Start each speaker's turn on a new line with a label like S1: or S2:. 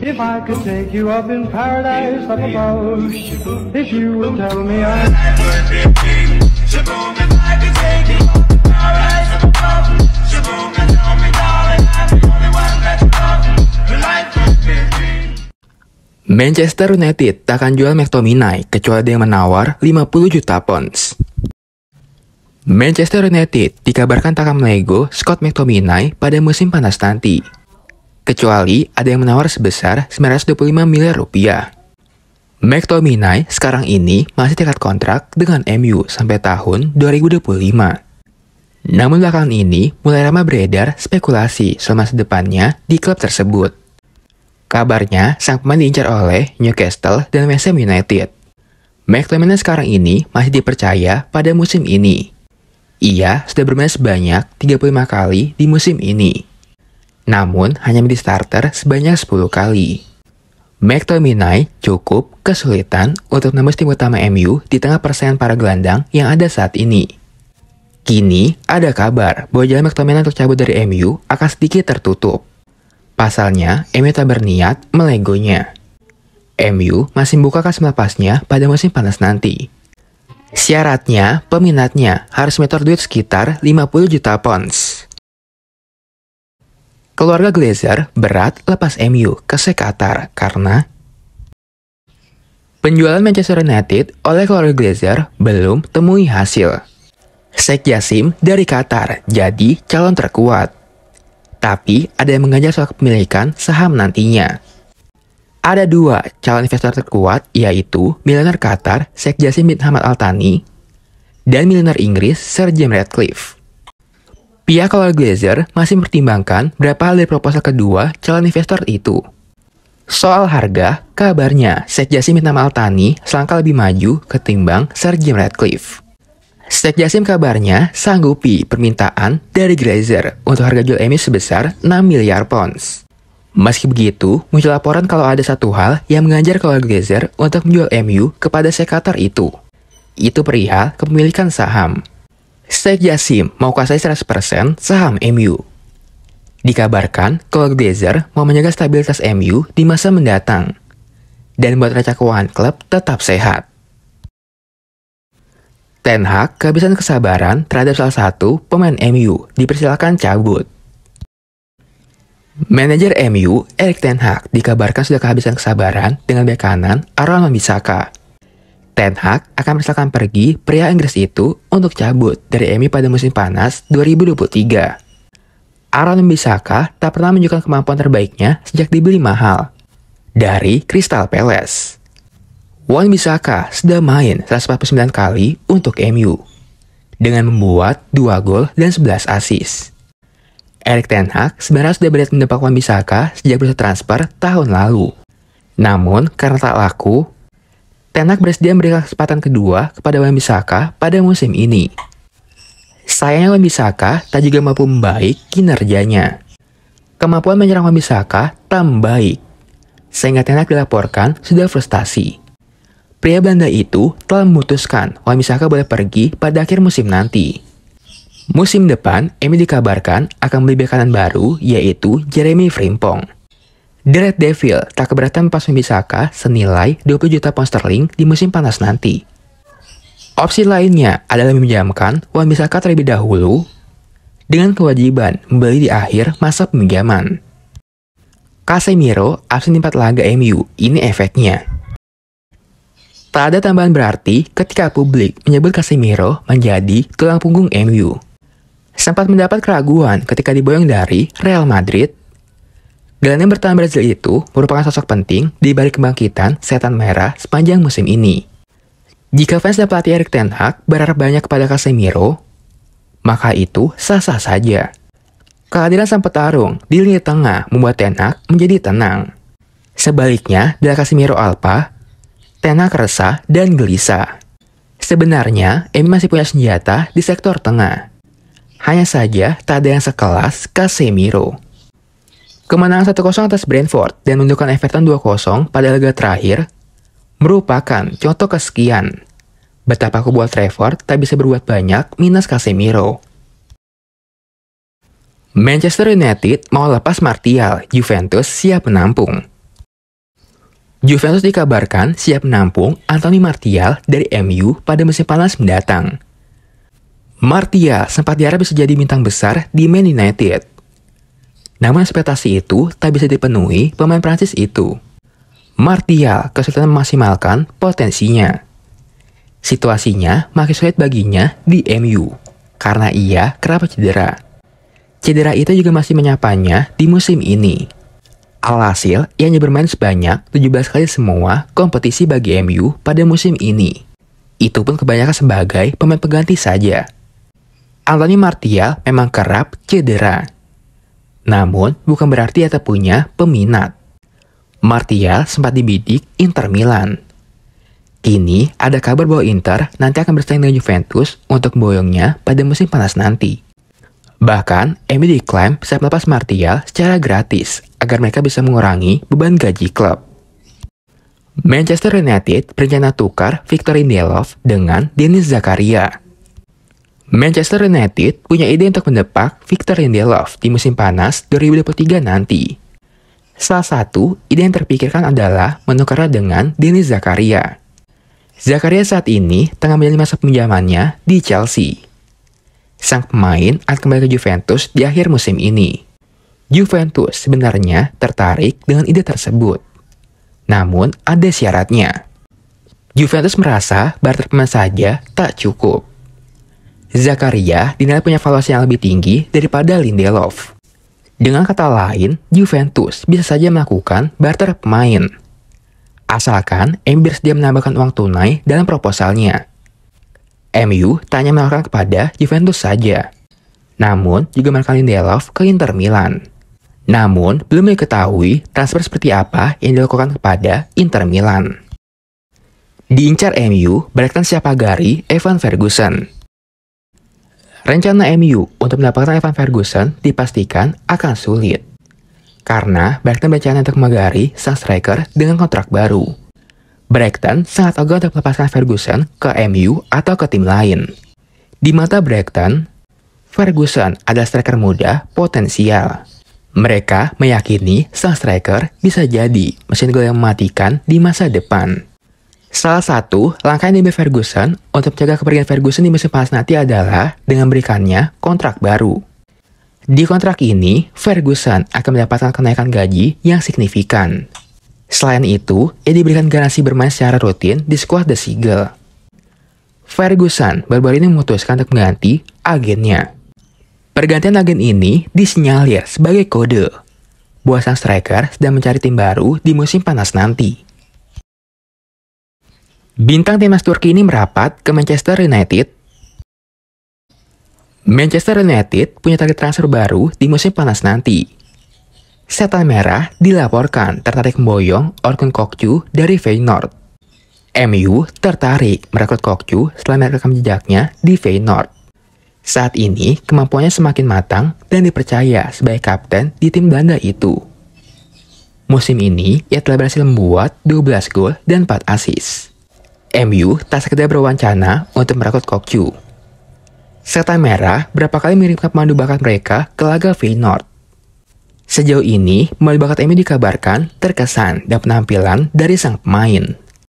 S1: If I could take you up in paradise up above, if you would tell me I... I'm Manchester United takkan jual McTominay kecuali ada yang menawar 50 juta pounds. Manchester United dikabarkan takkan melego Scott McTominay pada musim panas nanti kecuali ada yang menawar sebesar 925 miliar rupiah. McTominay sekarang ini masih tingkat kontrak dengan MU sampai tahun 2025. Namun belakangan ini mulai ramai beredar spekulasi selama sedepannya di klub tersebut. Kabarnya sang pemain diincar oleh Newcastle dan West Ham United. McTominay sekarang ini masih dipercaya pada musim ini. Ia sudah bermain sebanyak 35 kali di musim ini namun hanya menjadi starter sebanyak 10 kali. McTominay cukup kesulitan untuk menembus tim utama MU di tengah persaingan para gelandang yang ada saat ini. Kini, ada kabar bahwa jalan McTominay untuk cabut dari MU akan sedikit tertutup. Pasalnya, MU tak berniat melegonya. MU masih membuka kas melepasnya pada musim panas nanti. Syaratnya, peminatnya harus meter duit sekitar 50 juta pounds. Keluarga Glazer berat lepas MU ke Sekatar karena Penjualan Manchester United oleh keluarga Glazer belum temui hasil. Sheikh Yasim dari Qatar jadi calon terkuat. Tapi ada yang mengajak soal kepemilikan saham nantinya. Ada dua calon investor terkuat yaitu milioner Qatar Sheikh Yasim bin Hamad Al Thani dan milioner Inggris Sir Jim Ratcliffe. Pihak Kalau Glazer masih mempertimbangkan berapa hal dari proposal kedua calon investor itu. Soal harga, kabarnya Seth Jasim mahal Altani selangkah lebih maju ketimbang Sir Jim Radcliffe. Seth Jasim kabarnya sanggupi permintaan dari Glazer untuk harga jual emis sebesar 6 miliar pounds. Meski begitu, muncul laporan kalau ada satu hal yang mengajar kalau Glazer untuk menjual MU kepada sekator itu. Itu perihal kepemilikan saham. Steve Yassim mau kasih 100% saham MU. Dikabarkan kalau Glazer mau menjaga stabilitas MU di masa mendatang dan buat raca keuangan klub tetap sehat. Ten Hag kehabisan kesabaran terhadap salah satu pemain MU dipersilakan cabut. Manajer MU, Erik Ten Hag, dikabarkan sudah kehabisan kesabaran dengan bek kanan Aaron Wan-Bissaka Ten Hag akan merasakan pergi pria Inggris itu untuk cabut dari EMI pada musim panas 2023. Aaron Bisaka tak pernah menunjukkan kemampuan terbaiknya sejak dibeli mahal dari Crystal Palace. Wan Bisaka sudah main 149 kali untuk MU dengan membuat 2 gol dan 11 asis. Erik Ten Hag sebenarnya sudah berniat mendapatkan Wan Bisaka sejak bursa transfer tahun lalu. Namun, karena tak laku, Tenak bersedia memberikan kesempatan kedua kepada Wamisaka pada musim ini. Sayangnya Wamisaka tak juga mampu membaik kinerjanya. Kemampuan menyerang Wamisaka tambah tak sehingga Tenak dilaporkan sudah frustasi. Pria Belanda itu telah memutuskan Wamisaka boleh pergi pada akhir musim nanti. Musim depan, Emi dikabarkan akan beli baru yaitu Jeremy Frimpong. The Red Devil tak keberatan pas Bisaka senilai 20 juta pound sterling di musim panas nanti. Opsi lainnya adalah meminjamkan uang Bisaka terlebih dahulu dengan kewajiban membeli di akhir masa peminjaman. Casemiro absen di laga MU, ini efeknya. Tak ada tambahan berarti ketika publik menyebut Casemiro menjadi tulang punggung MU. Sempat mendapat keraguan ketika diboyong dari Real Madrid Gelandang yang bertahan Brazil itu merupakan sosok penting di balik kebangkitan setan merah sepanjang musim ini. Jika fans dan pelatih Erik Ten Hag berharap banyak kepada Casemiro, maka itu sah-sah saja. Kehadiran sang petarung di lini tengah membuat Ten Hag menjadi tenang. Sebaliknya, dari Casemiro Alpa, Ten Hag resah dan gelisah. Sebenarnya, Emi masih punya senjata di sektor tengah. Hanya saja tak ada yang sekelas Casemiro. Kemenangan 1-0 atas Brentford dan menundukkan Everton 2-0 pada laga terakhir merupakan contoh kesekian betapa buat Trevor tak bisa berbuat banyak minus Casemiro. Manchester United mau lepas Martial, Juventus siap menampung. Juventus dikabarkan siap menampung Anthony Martial dari MU pada musim panas mendatang. Martial sempat diharap bisa jadi bintang besar di Man United namun ekspektasi itu tak bisa dipenuhi pemain Prancis itu. Martial kesulitan memaksimalkan potensinya. Situasinya makin sulit baginya di MU karena ia kerap cedera. Cedera itu juga masih menyapanya di musim ini. Alhasil, ia hanya bermain sebanyak 17 kali semua kompetisi bagi MU pada musim ini. Itu pun kebanyakan sebagai pemain pengganti saja. Anthony Martial memang kerap cedera namun, bukan berarti Yata punya peminat. Martial sempat dibidik Inter Milan. Kini, ada kabar bahwa Inter nanti akan bersaing dengan Juventus untuk boyongnya pada musim panas nanti. Bahkan, MU diklaim bisa melepas Martial secara gratis agar mereka bisa mengurangi beban gaji klub. Manchester United berencana tukar Victor Lindelof dengan Denis Zakaria Manchester United punya ide untuk mendepak Victor Lindelof di musim panas 2023 nanti. Salah satu ide yang terpikirkan adalah menukarnya dengan Denis Zakaria. Zakaria saat ini tengah menjalani masa pinjamannya di Chelsea. Sang pemain akan kembali ke Juventus di akhir musim ini. Juventus sebenarnya tertarik dengan ide tersebut. Namun ada syaratnya. Juventus merasa barter pemain saja tak cukup. Zakaria dinilai punya valuasi yang lebih tinggi daripada Lindelof. Dengan kata lain, Juventus bisa saja melakukan barter pemain. Asalkan MU bersedia menambahkan uang tunai dalam proposalnya. MU tanya melakukan kepada Juventus saja. Namun, juga menawarkan Lindelof ke Inter Milan. Namun, belum diketahui transfer seperti apa yang dilakukan kepada Inter Milan. Diincar MU, berikan siapa Gary Evan Ferguson. Rencana MU untuk mendapatkan Evan Ferguson dipastikan akan sulit. Karena Brighton berencana untuk menggari sang striker dengan kontrak baru. Brighton sangat ogah untuk melepaskan Ferguson ke MU atau ke tim lain. Di mata Brighton, Ferguson adalah striker muda potensial. Mereka meyakini sang striker bisa jadi mesin gol yang mematikan di masa depan. Salah satu langkah yang diambil Ferguson untuk menjaga kepergian Ferguson di musim panas nanti adalah dengan memberikannya kontrak baru. Di kontrak ini, Ferguson akan mendapatkan kenaikan gaji yang signifikan. Selain itu, ia diberikan garansi bermain secara rutin di skuad The Seagull. Ferguson baru-baru ini memutuskan untuk mengganti agennya. Pergantian agen ini disinyalir sebagai kode. Buasan striker sedang mencari tim baru di musim panas nanti. Bintang timnas Turki ini merapat ke Manchester United. Manchester United punya target transfer baru di musim panas nanti. Setan Merah dilaporkan tertarik memboyong Orkun Kokcu dari Feyenoord. MU tertarik merekrut Kokcu setelah merekam jejaknya di Feyenoord. Saat ini, kemampuannya semakin matang dan dipercaya sebagai kapten di tim Belanda itu. Musim ini, ia telah berhasil membuat 12 gol dan 4 assist. MU tak sekedar berwacana untuk merekrut Kokju. serta Merah berapa kali mirip pemandu bakat mereka ke laga Feyenoord. Sejauh ini, pemandu bakat MU dikabarkan terkesan dan penampilan dari sang pemain.